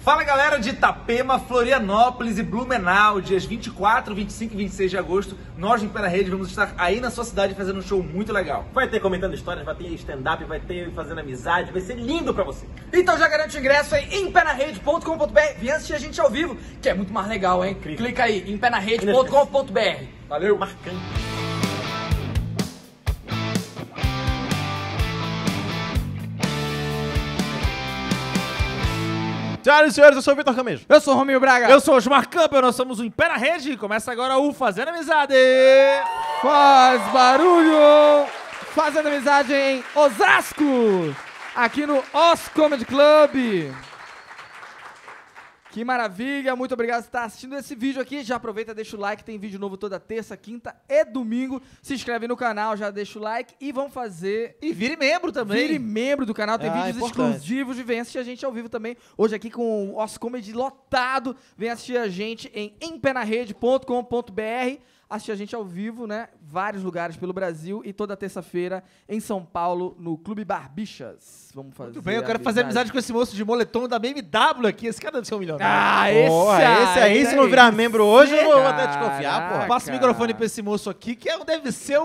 Fala galera de Itapema, Florianópolis e Blumenau, dias 24, 25 e 26 de agosto, nós do Impera Rede vamos estar aí na sua cidade fazendo um show muito legal. Vai ter comentando histórias, vai ter stand-up, vai ter fazendo amizade, vai ser lindo pra você. Então já garante o ingresso em imperarede.com.br, vem assistir a gente ao vivo, que é muito mais legal, hein? Clica, Clica aí, imperarede.com.br. Valeu! Marcante! Senhoras e senhores, eu sou o Vitor Camejo. Eu sou o Rominho Braga. Eu sou o Osmar Campbell, nós somos o Impera Rede começa agora o Fazendo Amizade. Faz barulho! Fazendo amizade em Osasco, aqui no Os Comedy Club. Que maravilha, muito obrigado por estar assistindo esse vídeo aqui. Já aproveita, deixa o like, tem vídeo novo toda terça, quinta e domingo. Se inscreve no canal, já deixa o like e vamos fazer. E vire membro também. Vire membro do canal, tem ah, vídeos exclusivos e vem assistir a gente é ao vivo também. Hoje aqui com o Os Comedy lotado. Vem assistir a gente em empenarede.com.br assistir a gente ao vivo, né? Vários lugares pelo Brasil e toda terça-feira em São Paulo, no Clube Barbichas. Vamos fazer. Muito bem, eu quero amizade. fazer amizade com esse moço de moletom da BMW aqui. Esse cara deve ser um milionário. Ah, esse, é esse aí, se não virar membro hoje, eu vou até te confiar, pô. Passa o microfone pra esse moço aqui, que é deve ser um,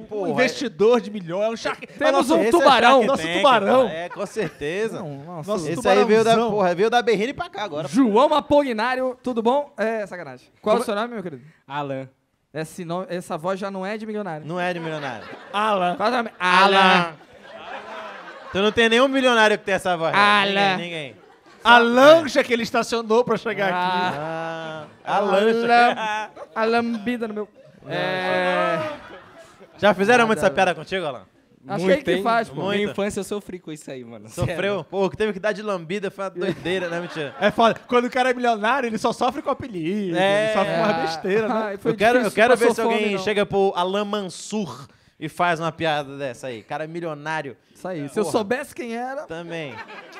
um porra, é investidor é... de milhões. É um shark... Temos um tubarão, é nosso tank, tubarão. Cara. É, com certeza. Não, nossa, nosso esse aí veio da, porra, veio da pra cá agora. João Apolinário, tudo bom? É, sacanagem. Qual Como... é o seu nome, meu querido? Alan. Esse nome, essa voz já não é de milionário. Não é de milionário. Alan. Qual é o nome? Alan. Tu não tem nenhum milionário que tem essa voz. Alan. Ninguém. ninguém. A lancha que ele estacionou pra chegar ah. aqui. Ah, a, lancha. a lambida no meu... É... Já fizeram muito essa piada contigo, Alan? Achei que é tem, faz, pô. Na minha infância eu sofri com isso aí, mano. Sofreu? Pô, que teve que dar de lambida, foi uma doideira, né, mentira? É foda. Quando o cara é milionário, ele só sofre com apelido, é. ele sofre com uma besteira, né? Ai, eu quero, eu quero ver se alguém não. chega pro Alain Mansur e faz uma piada dessa aí. Cara milionário. Isso aí. Se eu soubesse quem era. Também.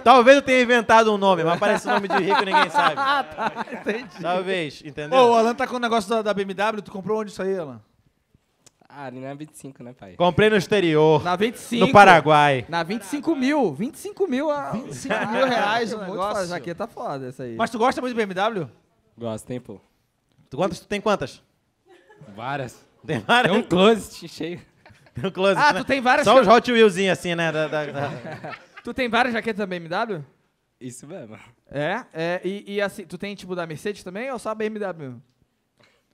Talvez eu tenha inventado um nome, mas parece o nome de rico ninguém sabe. ah, tá. Entendi. Talvez, entendeu? Ô, o Alan tá com o negócio da, da BMW, tu comprou onde isso aí, Alan? Ah, ali na 25, né, pai? Comprei no exterior. Na 25. No Paraguai. Na 25 mil. 25 mil a 25 mil reais. Um negócio. A jaqueta foda essa aí. Mas tu gosta muito de BMW? Gosto, tem, pô. Tu, quantas, tu tem quantas? Várias. Tem várias? Tem um closet cheio. Tem um closet, Ah, né? tu tem várias... Só os Hot Wheels assim, né? Da, da, da... tu tem várias jaquetas da BMW? Isso mesmo. É? é e, e assim, tu tem tipo da Mercedes também ou só a BMW mesmo?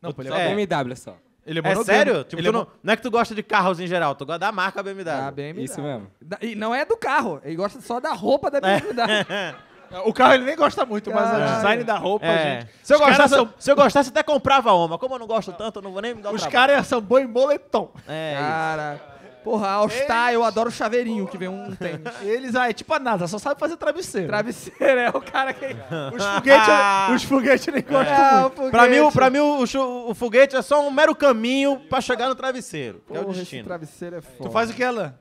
Não, pô, é. só é. BMW só. Ele é, é sério? Tipo, ele é não, não é que tu gosta de carros em geral, tu gosta da marca BMW. Da ah, BMW. Isso mesmo. Da, e não é do carro, ele gosta só da roupa da BMW. É. O carro ele nem gosta muito, mas o design da roupa, é. gente. Se eu, gostasse, são... se eu gostasse, até comprava uma. Como eu não gosto tanto, eu não vou nem me dar Os caras são em moletom. É. Cara. Porra, All Star, eu adoro o chaveirinho que vem um tênis. Eles, ah, é tipo a NASA, só sabe fazer travesseiro. Travesseiro, é o cara que. Os foguetes, ah. os foguetes nem gostam é, muito. Ah, foguete. Pra mim, o- pra mim o, o foguete é só um mero caminho pra chegar no travesseiro, é o destino. travesseiro é foda. Tu faz o que, Alan?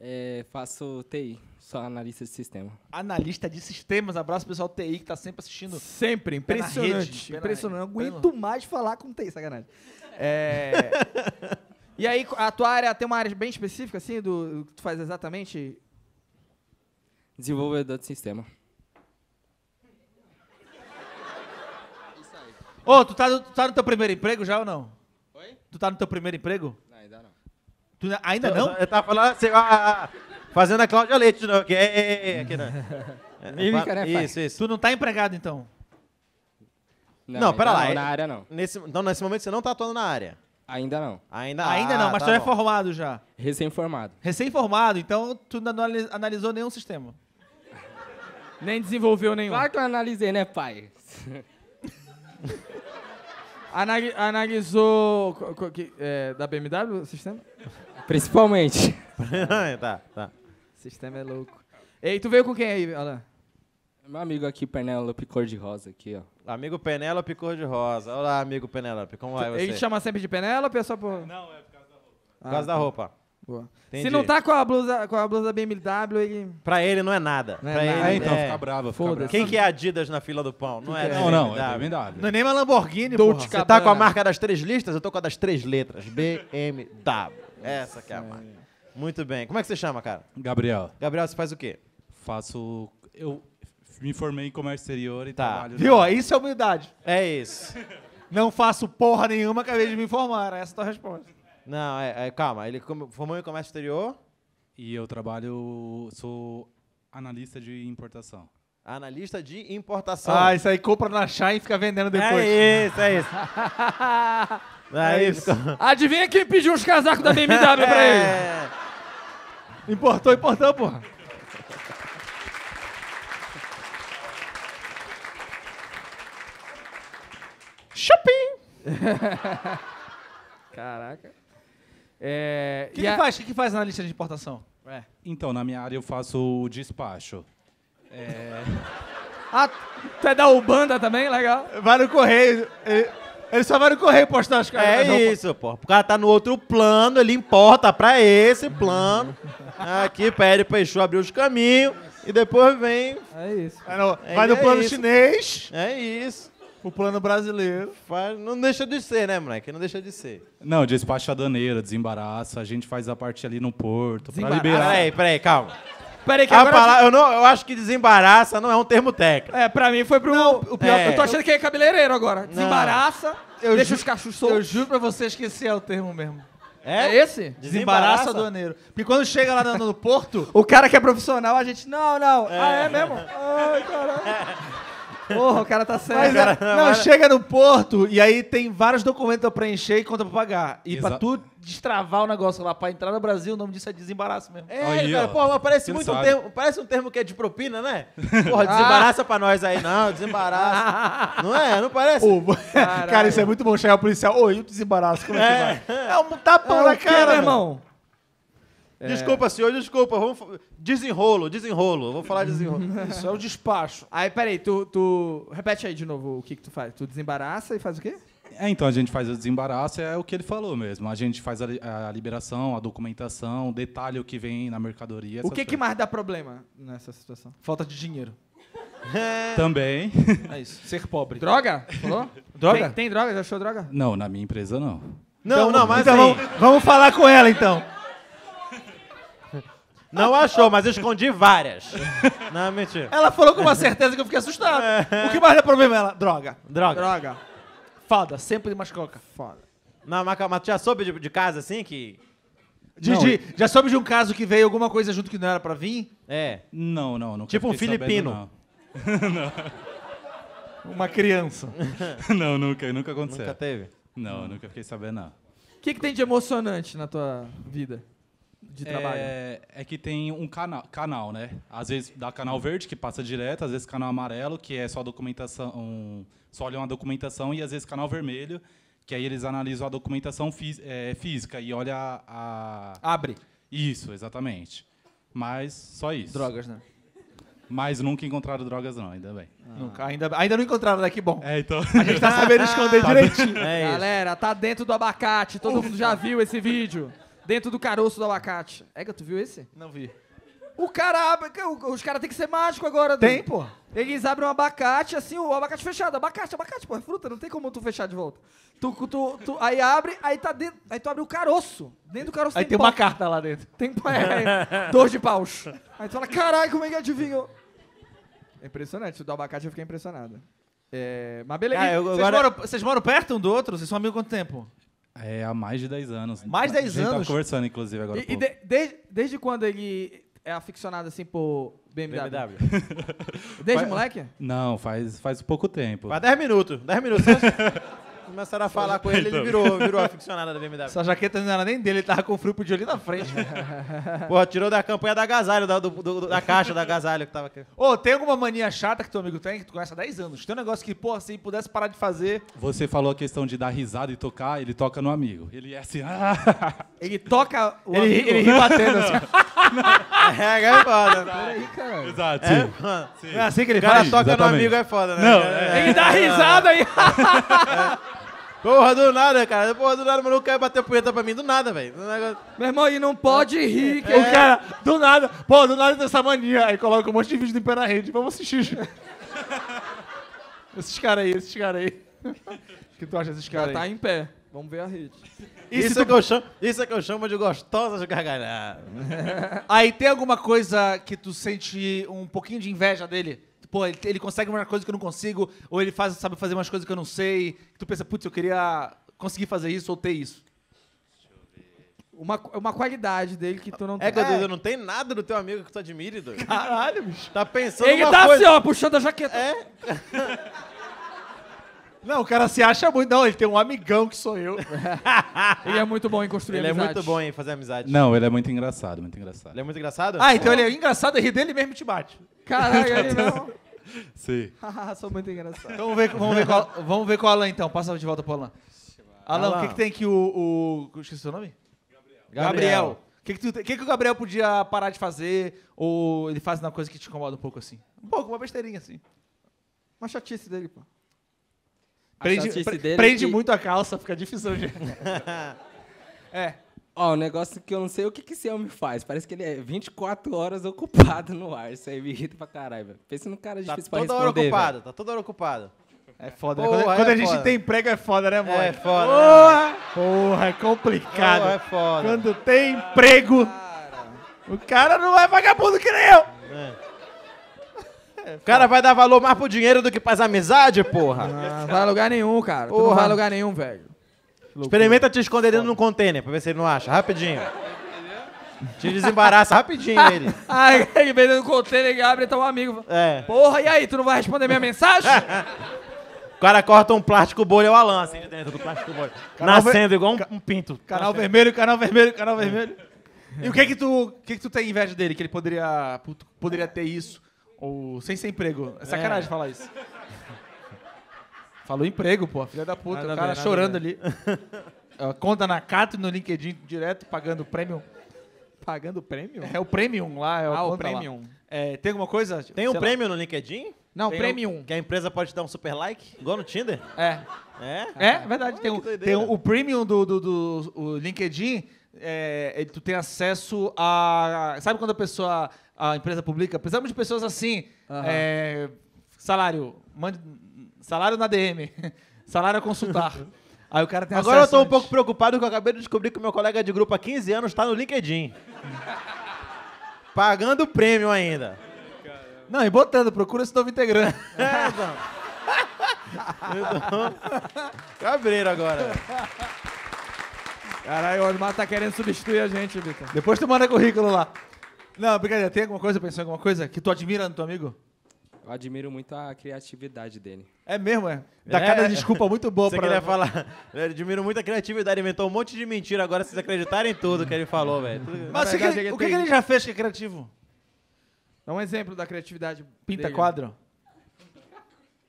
É, faço TI, sou analista de sistema. Analista de sistemas. Abraço pessoal do TI que tá sempre assistindo. Sempre, impressionante. rede, impressionante. Não aguento mais falar com TI, sacanagem. É, E aí, a tua área tem uma área bem específica, assim, do, do que tu faz exatamente? Desenvolvedor de sistema. Ô, tu, tá, tu tá no teu primeiro emprego já ou não? Oi? Tu tá no teu primeiro emprego? Não, ainda não. Tu ainda não? Eu tava falando assim, ah, fazendo a Cláudia Leite, não, que né? é, aqui é, é, é, né, é, Isso, isso. Tu não tá empregado, então? Não, pera lá, é- Na área, não. Nesse, então, nesse momento, você não tá atuando na área. Ainda não. Ainda, Ainda ah, não, mas tá tu é formado já. Recém-formado. Recém-formado, então tu ainda não analisou nenhum sistema. Nem desenvolveu nenhum. Claro que eu analisei, né, pai? Anali analisou é, da BMW o sistema? Principalmente. tá, tá. O sistema é louco. Ei, tu veio com quem aí, Alain? Meu amigo aqui, Penélope Cor-de-Rosa, aqui, ó. Amigo Penélope Cor-de-Rosa. Olá, amigo Penélope, como vai você? Ele te chama sempre de Penélope ou só por... Não, é por causa da roupa. Por causa ah, da tá. roupa. Boa. Se não tá com a blusa, com a blusa BMW, ele. Pra ele não é nada. Não é pra nada. Ele, é, então, é... fica brava, Quem que é Adidas na fila do pão? Não é, né, não, BMW. não, é BMW. Não é nem uma Lamborghini, porra. Você tá com a marca das três listas? Eu tô com a das três letras. BMW. Essa que é a marca. Muito bem. Como é que você chama, cara? Gabriel. Gabriel, você faz o quê? Faço. Eu me formei em comércio exterior e tá. trabalho. Viu? Na... Isso é humildade. É isso. Não faço porra nenhuma, acabei de me informar. Essa é a tua resposta. Não, é, é, calma. Ele formou em comércio exterior? E eu trabalho, sou analista de importação. Analista de importação. Ah, isso aí compra na Shine e fica vendendo depois. É isso, é isso. é, é isso. isso. Adivinha quem pediu os casacos da BMW é. pra ele? Importou, importou, porra. Shopping! Caraca. É, que que a... faz? O que, que faz na lista de importação? É. Então, na minha área eu faço o despacho. É... ah, tu é da Ubanda também? Legal. Vai no correio. Ele, ele só vai no correio postar as coisas. É não, isso, pô. O cara tá no outro plano, ele importa pra esse plano. Aqui pede pra Exu abrir os caminhos e depois vem. É isso. É, é, vai no, vai é no plano é chinês. É isso. O plano brasileiro. não deixa de ser, né, moleque? Não deixa de ser. Não, despacho aduaneira, desembaraço, a gente faz a parte ali no porto, pra liberar. Peraí, peraí, calma. Peraí, que a agora... Palavra, eu, não, eu acho que desembaraça não é um termo técnico. É, pra mim foi pro. Não, o pior, é. Eu tô é, achando que é cabeleireiro agora. Desembaraça, eu deixa os cachos soltos. Eu juro pra vocês que esse é o termo mesmo. É? é esse? Desembaraça, Desembaraça aduaneiro. Porque quando chega lá no, no porto. o cara que é profissional, a gente. Não, não. É. Ah, é mesmo? Ai, caralho. É. Porra, o cara tá sério. Mas, é, cara, não, mas... chega no porto e aí tem vários documentos pra preencher e conta pra pagar. E Exa... pra tu destravar o negócio lá, pra entrar no Brasil, o nome disso é desembaraço mesmo. É, aí, cara, porra, parece muito sabe? um termo, parece um termo que é de propina, né? Porra, ah. desembaraça ah. pra nós aí. Não, desembaraça. não é? Não parece? cara, isso é muito bom. Chegar o policial, ô, e o desembaraço? Como é, é que vai? É um tapão é na cara, meu irmão. É. Desculpa, senhor, desculpa. Vamos... Desenrolo, desenrolo. Vou falar desenrolo. Isso é o despacho. Aí, peraí, tu, tu. Repete aí de novo o que, que tu faz. Tu desembaraça e faz o quê? É, então a gente faz o desembaraço, é o que ele falou mesmo. A gente faz a, a liberação, a documentação, detalhe o que vem na mercadoria. O que, que mais dá problema nessa situação? Falta de dinheiro. É. Também. É isso. Ser pobre. Droga? Falou? droga? Tem, tem droga? Já achou droga? Não, na minha empresa não. Não, então, não, mas então assim- vamos, vamos falar com ela então. Não achou, mas escondi várias. Não, é mentira. Ela falou com uma certeza que eu fiquei assustado. É. O que mais é problema? Ela, droga. Droga. Droga. Foda, sempre de mascoca. Foda. Não, mas tu já soube de, de casa assim que. De, de- já soube de um caso que veio alguma coisa junto que não era pra vir? É. Não, não, não. Tipo um filipino. Não. Uma criança. não. nunca, nunca aconteceu. Nunca teve. Não, nunca fiquei sabendo, não. O que, que tem de emocionante na tua vida? de trabalho? É, é que tem um canal, canal, né? Às vezes dá canal verde, que passa direto, às vezes canal amarelo, que é só documentação, um, só olha uma documentação, e às vezes canal vermelho, que aí eles analisam a documentação é, física e olha a, a... Abre. Isso, exatamente. Mas só isso. Drogas, né? Mas nunca encontraram drogas, não, ainda bem. Ah. Nunca, ainda, ainda não encontraram, né? Que bom. É, então. A gente tá sabendo esconder tá direitinho. É Galera, tá dentro do abacate, todo mundo já viu esse vídeo dentro do caroço do abacate. É que tu viu esse? Não vi. O cara abre. Os caras têm que ser mágico agora, Tem, do... pô. Eles abrem um abacate, assim, o abacate fechado. Abacate, abacate, pô, é fruta, não tem como tu fechar de volta. Tu, tu, tu aí abre, aí tá dentro. Aí tu abre o caroço. Dentro do caroço aí tem, tem uma carta lá dentro. Tem é, é, dois de paus. Aí tu fala, caralho, como é que adivinhou? É impressionante, o do abacate eu fiquei impressionado. É, mas beleza. Ah, eu, vocês, agora... moram, vocês moram perto um do outro? Vocês são amigos há quanto tempo? É, há mais de 10 anos. Mais de 10 anos? A gente tá conversando, inclusive, agora. E, e de, desde, desde quando ele é aficionado, assim, por BMW? BMW. Desde faz, moleque? Não, faz, faz pouco tempo. Faz 10 minutos. 10 minutos. começaram a falar com ele, ele então. virou, virou aficionado da BMW. Essa jaqueta não era nem dele, ele tava com o frupo de olho na frente. Porra, tirou da campanha da agasalho, da, do, do, da caixa da agasalho que tava aqui. Ô, oh, tem alguma mania chata que teu amigo tem, que tu conhece há 10 anos? Tem um negócio que, pô, se pudesse parar de fazer... Você falou a questão de dar risada e tocar, ele toca no amigo. Ele é assim... Ah. Ele toca o ele, amigo. Ele ri batendo assim. é, é foda. Peraí, cara. Exato. É, mano. Sim. é assim que ele o cara faz? toca Exatamente. no amigo, é foda, né? Não, é, é. é. ele dá risada aí. É. Porra, do nada, cara. Porra, do nada, o maluco quer bater punheta pra mim. Do nada, velho. Meu irmão, e não pode é. rir. Que... É. O cara, do nada. Pô, do nada tem essa mania. Aí coloca um monte de vídeo do Impé na rede. Vamos assistir. esses caras aí, esses caras aí. O que tu acha desses caras tá aí? Já tá em pé. Vamos ver a rede. Isso, isso, é, que eu chamo, isso é que eu chamo de gostosa de gargalhada. aí tem alguma coisa que tu sente um pouquinho de inveja dele? pô, ele, ele, consegue uma coisa que eu não consigo, ou ele faz, sabe fazer umas coisas que eu não sei, que tu pensa, putz, eu queria conseguir fazer isso ou ter isso? Uma, uma qualidade dele que tu não é, tem. É, não tem nada do teu amigo que tu admire, Dudu. Caralho, bicho. Tá pensando Ele tá coisa... assim, ó, puxando a jaqueta. É? não, o cara se acha muito. Não, ele tem um amigão que sou eu. ele é muito bom em construir ele amizade. Ele é muito bom em fazer amizade. Não, ele é muito engraçado, muito engraçado. Ele é muito engraçado? Ah, então oh. ele é engraçado, ri dele mesmo te bate. Caralho, ele não... Sim. Sou muito engraçado. Então vamos ver, vamos ver, com, vamos ver com o Alan então. Passa de volta pro Alan. Alan, o que, que, tem que o. o esqueci o seu nome? Gabriel. O que que, que, que, o Gabriel podia parar de fazer? Ou ele faz uma coisa que te incomoda um pouco assim? Um pouco, uma besteirinha assim. Uma chatice dele, pô. prende, pre, prende que... muito a calça, fica difícil de. é. Ó, um negócio que eu não sei o que, que esse homem faz. Parece que ele é 24 horas ocupado no ar. Isso aí me irrita pra caralho, velho. Pensa num cara tá difícil pra responder, Tá toda hora ocupado, velho. tá toda hora ocupado. É foda, né? Porra, né? Quando, é quando é a gente foda. tem emprego é foda, né, mano? É foda. Porra, né? Porra é complicado. Porra, é foda. Quando tem emprego, cara. o cara não é vagabundo que nem eu. É. é o cara vai dar valor mais pro dinheiro do que pras amizades, porra. Não, não vai a lugar nenhum, cara. Porra. Tu não vai a lugar nenhum, velho. Experimenta te esconder dentro de um container pra ver se ele não acha. Rapidinho. Te desembaraça rapidinho ele. ah, ele vem dentro do container, ele abre e tá um amigo. É. Porra, e aí, tu não vai responder minha mensagem? o cara corta um plástico bolha e a lança dentro do plástico bolha. Canal Nascendo ver... igual um, um pinto. Canal Nascendo. vermelho, canal vermelho, canal é. vermelho. E o que é que tu, que é que tu tem inveja dele? Que ele poderia, poderia ter isso? Ou sem ser emprego? É sacanagem é. falar isso. Falou emprego, pô, filha da puta. Nada o cara bem, chorando bem. ali. conta na Cato e no LinkedIn direto, pagando prêmio. Pagando prêmio? É, o premium lá. É ah, o premium. É, tem alguma coisa? Tem um prêmio no LinkedIn? Não, tem premium. Um, que a empresa pode dar um super like, igual no Tinder? É. É? É, verdade. Olha, tem, ah, um, tem um, o premium do, do, do o LinkedIn. É, é, tu tem acesso a. Sabe quando a pessoa. A empresa publica? Precisamos de pessoas assim. É, salário. Mande, Salário na DM. Salário a consultar. Aí o cara tem Agora eu tô antes. um pouco preocupado que eu acabei de descobrir que meu colega de grupo há 15 anos está no LinkedIn. Pagando prêmio ainda. Caramba. Não, e botando, procura esse novo integrante. é, então. Cabreiro então, agora. Caralho, o Osmar tá querendo substituir a gente, Vitor. Depois tu manda currículo lá. Não, brincadeira, tem alguma coisa, pensou em alguma coisa que tu admira no teu amigo? eu admiro muito a criatividade dele. É mesmo, é? Dá é, cada desculpa muito boa pra... ele falar, eu admiro muito a criatividade, inventou um monte de mentira, agora vocês acreditarem em tudo que ele falou, velho. Mas verdade, que o que, que, ele já fez que é criativo? Dá um exemplo da criatividade Pinta dele. quadro?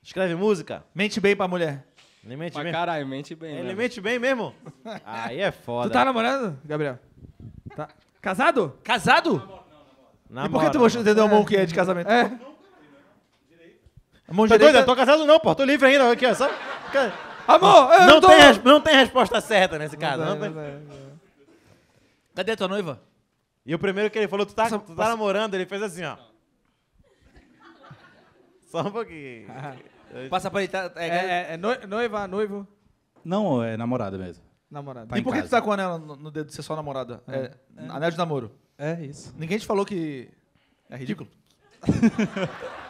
Escreve música? Mente bem pra mulher. Ele mente pra bem. caralho, mente bem. Ele mesmo. mente bem mesmo? Aí é foda. Tu tá namorando, Gabriel? Tá. Casado? Casado? Namoro, não, namoro. E por que tu mostrou a mão que é de casamento? É. é. A mão tá direita... doido? Eu tô casado não, pô. Tô livre ainda. Aqui, ó. Só... Amor, eu não, tô... tem res... não tem resposta certa nesse caso. Não, não, não tem... Cadê tua noiva? E o primeiro que ele falou, tu tá, tu tá namorando, ele fez assim, ó. Só um pouquinho. Passa pra ele. Tá, é, é, é, é noiva, noivo? Não, é namorada mesmo. Namorada. Tá e por que tu tá com o anel no, no dedo de ser só namorada? É, é Anel de namoro. É, é isso. Ninguém te falou que. É ridículo?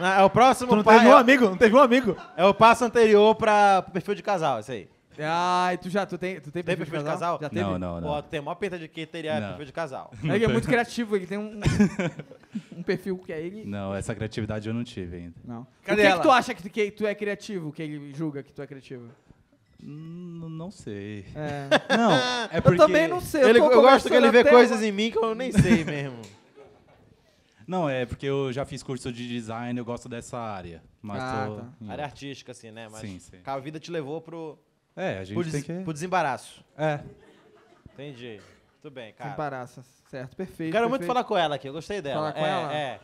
É, é o próximo tu não teve um é amigo, não teve um amigo. É o passo anterior pra perfil de casal, isso aí. Ah, tu já tu tem, tu tem, perfil, de casal? Já teve? Não, não, não. Pô, tem uma pinta de que teria perfil de casal. ele é muito criativo, ele tem um, um perfil que é ele. Não, essa criatividade eu não tive ainda. Não. Cadê o que, é que tu acha que tu, que tu é criativo, que ele julga que tu é criativo? Hum, não sei. É. Não, é porque... Eu também não sei. Eu, ele, eu gosto que ele vê coisas em mim que eu nem sei mesmo. Não, é porque eu já fiz curso de design, eu gosto dessa área. Mas ah, tô... tá. Área artística, assim, né? Mas sim, sim. a vida te levou pro... É, a gente pro tem que... Pro desembaraço. É. Entendi. Tudo bem, cara. Desembaraço, certo. Perfeito. Quero perfeito. muito falar com ela aqui, eu gostei dela. Falar com é, ela? É.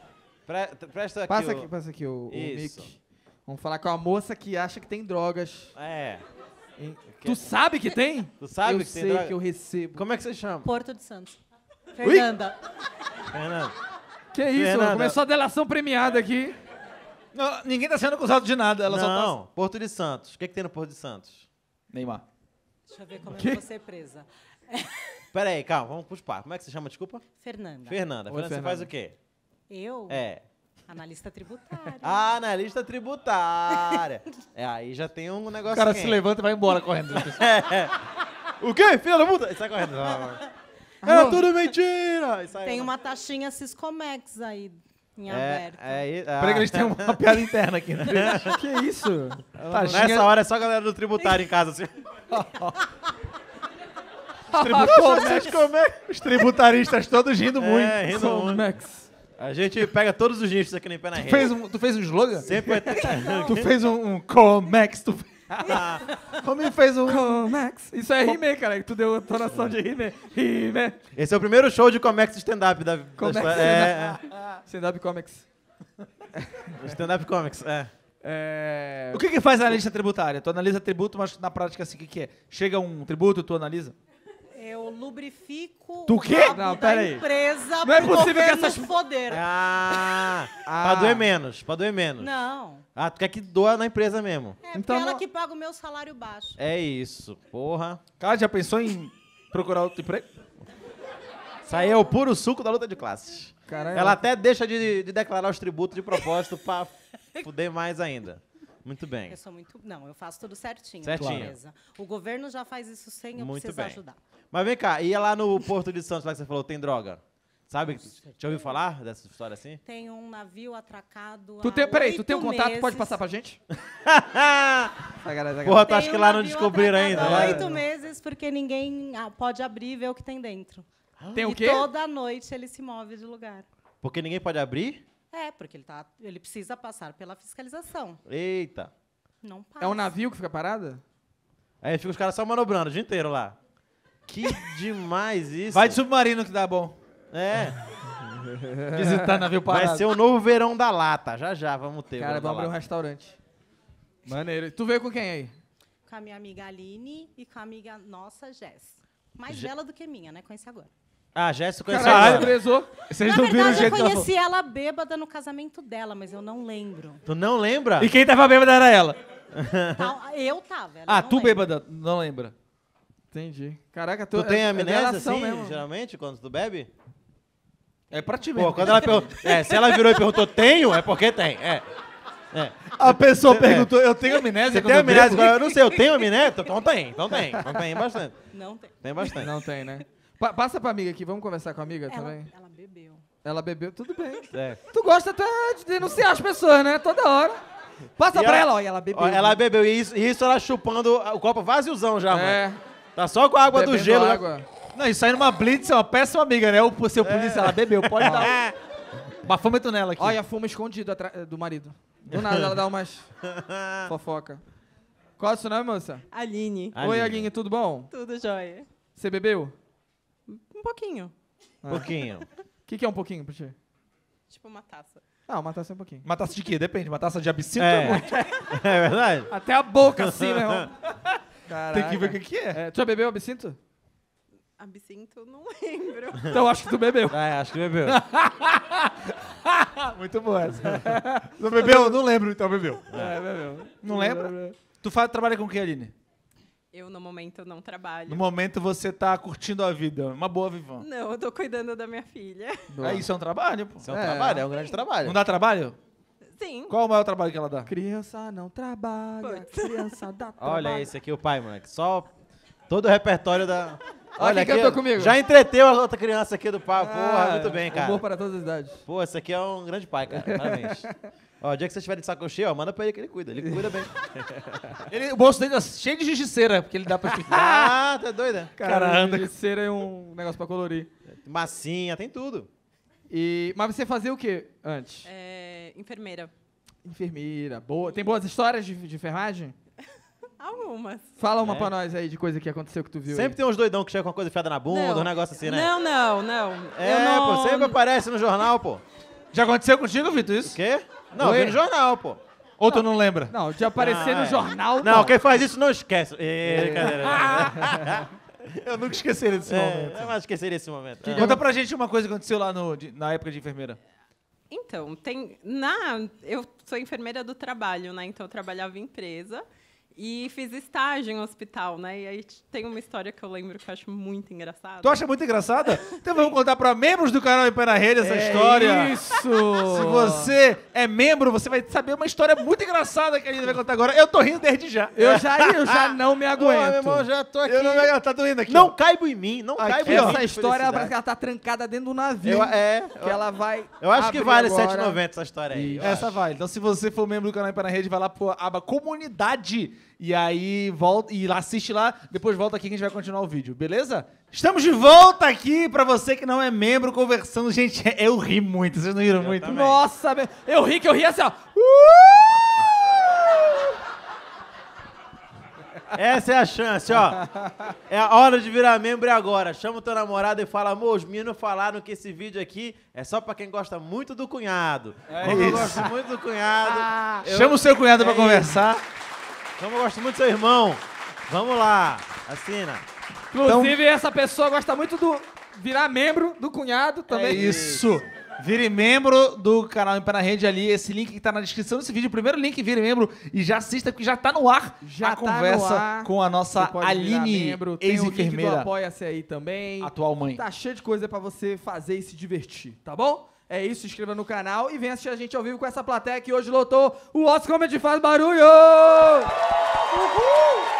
Pre presta aqui Passa o... aqui, passa aqui o, o mic. Vamos falar com a moça que acha que tem drogas. É. Tu sabe que tem? Tu sabe eu que tem Eu sei que eu recebo. Como é que você chama? Porto de Santos. Fernanda. Fernanda. Que isso, começou a delação premiada aqui. Não, ninguém tá sendo acusado de nada. Ela não, só tá... Não, Porto de Santos. O que, é que tem no Porto de Santos? Neymar. Deixa eu ver como eu vou ser presa. Peraí, calma, vamos pros par. Como é que você chama, desculpa? Fernanda. Fernanda. Oi, Fernanda, você faz o quê? Eu? É. Analista tributária. Ah, analista tributária. é, aí já tem um negócio. O cara se levanta e vai embora correndo. é. O quê? Filha da puta? Sai correndo. Não, não. Era ah, tudo mentira! Tem uma taxinha Ciscomex aí em é, aberto. É, é, ah, Peraí que a gente tem uma piada interna aqui, né? que isso? Taxinha... Nessa hora é só a galera do tributário em casa, assim. Os, tributaristas, os tributaristas todos rindo é, muito. É, rindo muito. Max. A gente pega todos os nichos aqui no Pé na Rede. Tu fez um, tu fez um slogan? Sempre. tu fez um, um Comex, tu fez... Como fez o Comex. Isso é Rime, cara. Que Tu deu a entonação de Rime. Rime. Esse é o primeiro show de Comex stand-up da, Comex, da É. é. Stand-up Comics. stand-up Comics, é. é. O que, que faz a analista tributária? Tu analisa tributo, mas na prática, assim, o que, que é? Chega um tributo, tu analisa? eu lubrifico Do quê? o Não, da aí. empresa Não é possível que essas- foder. Ah, ah, pra doer menos, pra doer menos. Não. Ah, tu quer que doa na empresa mesmo. É Então ela não- que paga o meu salário baixo. É isso, porra. Cara, já pensou em procurar outro emprego? Isso aí é o puro suco da luta de classes. Caralho. É ela até deixa de, de declarar os tributos de propósito pra fuder mais ainda. Muito bem. Eu sou muito. Não, eu faço tudo certinho. Certinho. Beleza. O governo já faz isso sem eu muito bem. ajudar. Mas vem cá, e é lá no Porto de Santos, lá que você falou, tem droga? Sabe? Já ouviu falar dessa história assim? Tem um navio atracado. Tu tem, peraí, tu tem um contato? Meses. Pode passar pra gente? É Porra, tu acha um que lá não descobriram ainda? Né? oito meses, porque ninguém ah, pode abrir e ver o que tem dentro. Tem o quê? toda noite ele se move de lugar. Porque ninguém pode abrir? É, porque ele, tá, ele precisa passar pela fiscalização. Eita. Não passa. É um navio que fica parado? Aí é, fica os caras só manobrando o dia inteiro lá. Que demais isso. Vai de submarino que dá bom. É. Visitar navio parado. Vai ser o novo verão da lata. Já, já, vamos ter. Cara, vamos abrir um restaurante. Maneiro. Tu veio com quem aí? Com a minha amiga Aline e com a amiga nossa, Jess. Mais Je... bela do que minha, né? Conheci agora. Ah, Jéssica conheceu Caralho, ela. Vocês Na não viram o verdade, eu jeito ela conheci ela bêbada no casamento dela, mas eu não lembro. Tu não lembra? E quem tava bêbada era ela. Tá, eu tava. ela Ah, tu lembra. bêbada, não lembra. Entendi. Caraca, Tu tem é- é assim, mesmo. geralmente, quando tu bebe? É pra ti mesmo. Pô, quando ela perguntou... É, se ela virou e perguntou, tenho, é porque tem, é. é. A pessoa é, é. perguntou, eu tenho amnésia Você tem quando eu bebo? eu não sei, eu tenho amnésia? Então tem, então tem. Então tem bastante. Não tem. Tem bastante. Não tem, né? Pa passa pra amiga aqui, vamos conversar com a amiga ela, também? Ela bebeu. Ela bebeu, tudo bem. É. Tu gosta até de denunciar as pessoas, né? Toda hora. Passa e pra ela, olha, ela bebeu. Né? ela bebeu, e isso, isso, ela chupando o copo vaziozão já, é. mano. Tá só com a água Bebendo do gelo. Né? Água. Não, isso aí numa blitz é uma péssima amiga, né? O seu é. polícia, ela bebeu, pode dar é. um bafômetro nela aqui. Olha a fuma escondida eh, do marido. Do nada, ela dá umas fofoca. Qual é o seu nome, moça? Aline. Aline. Oi, Aline, tudo bom? Tudo jóia. Você bebeu? pouquinho. Um pouquinho. O que, que é um pouquinho pra Tipo uma taça. Ah, uma taça é um pouquinho. Uma taça de quê? Depende. Uma taça de absinto é, é muito. é verdade. Até a boca, assim, meu irmão. Caraca. Tem que ver o que, que é. é. Tu já bebeu absinto? Absinto, não lembro. Então acho que tu bebeu. É, acho que bebeu. Muito boa essa. Não bebeu? Não lembro, então bebeu. É, bebeu. Não, lembro lembra? Tu faz, trabalha com o que, Aline? Eu, no momento, não trabalho. No momento, você tá curtindo a vida. Uma boa, Vivan. Não, eu tô cuidando da minha filha. É, isso é um trabalho, pô. Isso é um trabalho, é um grande trabalho. Não dá trabalho? Sim. Qual o maior trabalho que ela dá? Criança não trabalha, Putz. criança dá trabalho. Olha esse aqui, o pai, moleque. Só todo o repertório da... Olha, aqui, cantou comigo. Já entreteu a outra criança aqui do papo. Ah, Porra, muito bem, cara. Amor para todas as idades. Pô, esse aqui é um grande pai, cara. Parabéns. Ó, o dia que você estiver de saco cheio, ó, manda pra ele que ele cuida. Ele cuida bem. ele, o bolso dele é cheio de justiceira, porque ele dá pra Ah, tá doida? Caramba. Justiceira é um negócio pra colorir. Massinha, tem tudo. E, mas você fazia o que antes? É, enfermeira. Enfermeira. Boa. Tem boas histórias de, de enfermagem? Algumas. Fala uma é. pra nós aí de coisa que aconteceu que tu viu. Sempre aí. tem uns doidão que chega com uma coisa fiada na bunda, não. um negócio assim, né? Não, não, não. É, não... pô, sempre aparece no jornal, pô. Já aconteceu contigo, Vitor, isso? O quê? Não, vi no jornal, pô. Ou não, tu não lembra? Não, de aparecer ah, no é. jornal. Não, quem faz isso não esquece. Ei, é. cadê? Eu nunca esqueceria desse é, momento. Eu não esqueceria desse momento. Que é. Conta pra gente uma coisa que aconteceu lá no, de, na época de enfermeira. Então, tem. Na, eu sou enfermeira do trabalho, né? Então eu trabalhava em empresa. E fiz estágio em hospital, né? E aí tem uma história que eu lembro que eu acho muito engraçada. Tu acha muito engraçada? então vamos contar para membros do canal em Pé na Rede essa é história. Isso! Se você é membro, você vai saber uma história muito engraçada que a gente vai contar agora. Eu tô rindo desde já. Eu já, eu já não me aguento. Pô, meu irmão, já tô aqui. Eu não me aguento, tá doendo aqui. Não ó. caibo em mim, não aqui, em mim. Essa história parece que ela tá trancada dentro do navio. Eu, é. Que ela vai. Eu acho que vale R$7,90 essa história aí. Essa acho. vale. Então se você for membro do canal em Pé na Rede, vai lá pro aba comunidade e aí volta e assiste lá, depois volta aqui que a gente vai continuar o vídeo, beleza? Estamos de volta aqui para você que não é membro conversando. Gente, eu ri muito, vocês não riram eu muito? Também. Nossa, eu ri que eu ri assim, ó. Uh! Essa é a chance, ó. É a hora de virar membro agora. Chama o teu namorado e fala, amor, os meninos falaram que esse vídeo aqui é só pra quem gosta muito do cunhado. É Como isso. eu gosto muito do cunhado. Ah, eu... Chama o seu cunhado é pra isso. conversar. Então eu gosto muito do seu irmão. Vamos lá, assina. Inclusive, então, essa pessoa gosta muito do virar membro do cunhado é também. É isso. Vire membro do canal Impé Rede ali, esse link que tá na descrição desse vídeo, primeiro link, vire membro e já assista, porque já tá no ar já a tá conversa ar, com a nossa Aline, ex-enfermeira. Apoia-se aí também. Atual mãe. Tá cheio de coisa para você fazer e se divertir, tá bom? É isso, se inscreva no canal e venha assistir a gente ao vivo com essa plateia que hoje lotou o Oscar Comedy Faz Barulho! Uhul!